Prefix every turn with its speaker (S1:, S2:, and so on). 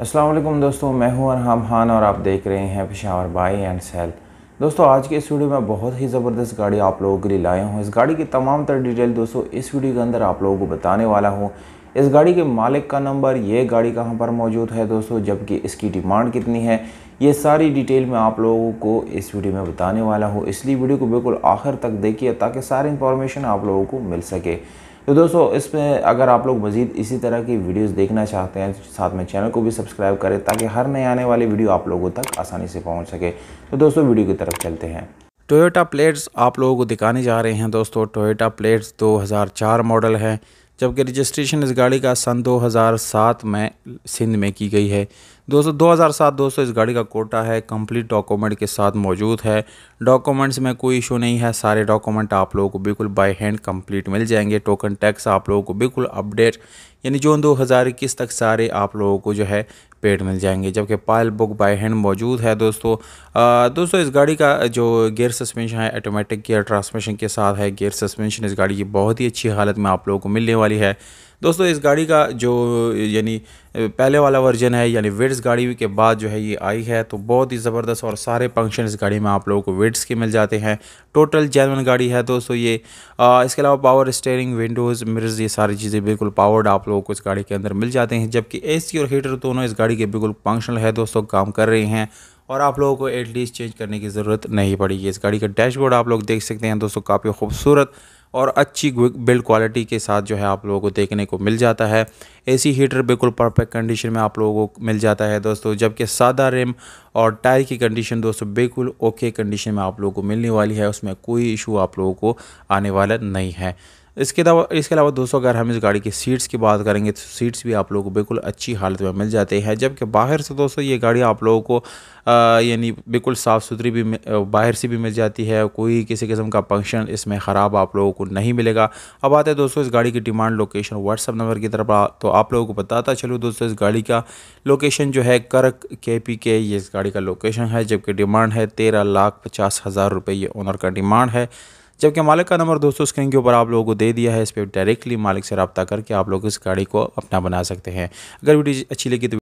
S1: असलम दोस्तों मैं हूं अरहम खान और आप देख रहे हैं पिशावर बाई एंड सेल दोस्तों आज के इस वीडियो में बहुत ही ज़बरदस्त गाड़ी आप लोगों के लिए लाया हूं इस गाड़ी की तमाम तर डिटेल दोस्तों इस वीडियो के अंदर आप लोगों को बताने वाला हूं इस गाड़ी के मालिक का नंबर ये गाड़ी कहाँ पर मौजूद है दोस्तों जबकि इसकी डिमांड कितनी है ये सारी डिटेल मैं आप लोगों को इस वीडियो में बताने वाला हूँ इसलिए वीडियो को बिल्कुल आखिर तक देखिए ताकि सारी इन्फॉर्मेशन आप लोगों को मिल सके तो दोस्तों इस पर अगर आप लोग मज़ीद इसी तरह की वीडियोस देखना चाहते हैं तो साथ में चैनल को भी सब्सक्राइब करें ताकि हर नए आने वाली वीडियो आप लोगों तक आसानी से पहुँच सके तो दोस्तों वीडियो की तरफ चलते हैं टोयोटा प्लेट्स आप लोगों को दिखाने जा रहे हैं दोस्तों टोयोटा प्लेट्स दो मॉडल है जबकि रजिस्ट्रेशन इस गाड़ी का सन दो में सिंध में की गई है दोस्तों 2007 दोस्तों इस गाड़ी का कोटा है कंप्लीट डॉक्यूमेंट के साथ मौजूद है डॉक्यूमेंट्स में कोई इशू नहीं है सारे डॉक्यूमेंट आप लोगों को बिल्कुल बाय हैंड कंप्लीट मिल जाएंगे टोकन टैक्स आप लोगों को बिल्कुल अपडेट यानी जो दो हज़ार इक्कीस तक सारे आप लोगों को जो है पेड मिल जाएंगे जबकि पायल बुक बाय हैंड मौजूद है दोस्तों आ, दोस्तों इस गाड़ी का जो गियर सस्पेंशन है ऑटोमेटिक गियर ट्रांसमिशन के साथ है गियर सस्पेंशन इस गाड़ी की बहुत ही अच्छी हालत में आप लोगों को मिलने वाली है दोस्तों इस गाड़ी का जो यानी पहले वाला वर्जन है यानी विड्स गाड़ी के बाद जो है ये आई है तो बहुत ही ज़बरदस्त और सारे फंक्शन इस गाड़ी में आप लोगों को विड्स के मिल जाते हैं टोटल जैनवन गाड़ी है दोस्तों ये आ, इसके अलावा पावर स्टेयरिंग विंडोज़ मिरर्स ये सारी चीज़ें बिल्कुल पावर्ड आप लोगों को इस गाड़ी के अंदर मिल जाते हैं जबकि ए और हीटर दोनों इस गाड़ी के बिल्कुल फंक्शनल है दोस्तों काम कर रहे हैं और आप लोगों को एटलीस्ट चेंज करने की ज़रूरत नहीं पड़ेगी इस गाड़ी का डैशबोर्ड आप लोग देख सकते हैं दोस्तों काफ़ी खूबसूरत और अच्छी बिल्ड क्वालिटी के साथ जो है आप लोगों को देखने को मिल जाता है एसी हीटर बिल्कुल परफेक्ट कंडीशन में आप लोगों को मिल जाता है दोस्तों जबकि सादा रिम और टायर की कंडीशन दोस्तों बिल्कुल ओके कंडीशन में आप लोगों को मिलने वाली है उसमें कोई इशू आप लोगों को आने वाला नहीं है इसके अलावा इसके अलावा दोस्तों अगर हम इस गाड़ी के सीट्स की बात करेंगे तो सीट्स भी आप लोगों को बिल्कुल अच्छी हालत में मिल जाते हैं जबकि बाहर से दोस्तों ये गाड़ी आप लोगों को यानी बिल्कुल साफ़ सुथरी भी बाहर से भी मिल जाती है कोई किसी किस्म का फंक्शन इसमें ख़राब आप लोगों को नहीं मिलेगा अब आते हैं दोस्तों इस गाड़ी की डिमांड लोकेशन व्हाट्सअप नंबर की तरफ तो आप लोगों को बताता चलो दोस्तों इस गाड़ी का लोकेशन जो है करक के पी के ये इस गाड़ी का लोकेशन है जबकि डिमांड है तेरह लाख पचास हज़ार रुपये ये ओनर का डिमांड है जबकि मालिक का नंबर दोस्तों स्क्रीन के ऊपर आप लोगों को दे दिया है इस पर डायरेक्टली मालिक से रबता करके आप लोग इस गाड़ी को अपना बना सकते हैं अगर वीडियो अच्छी लगी तो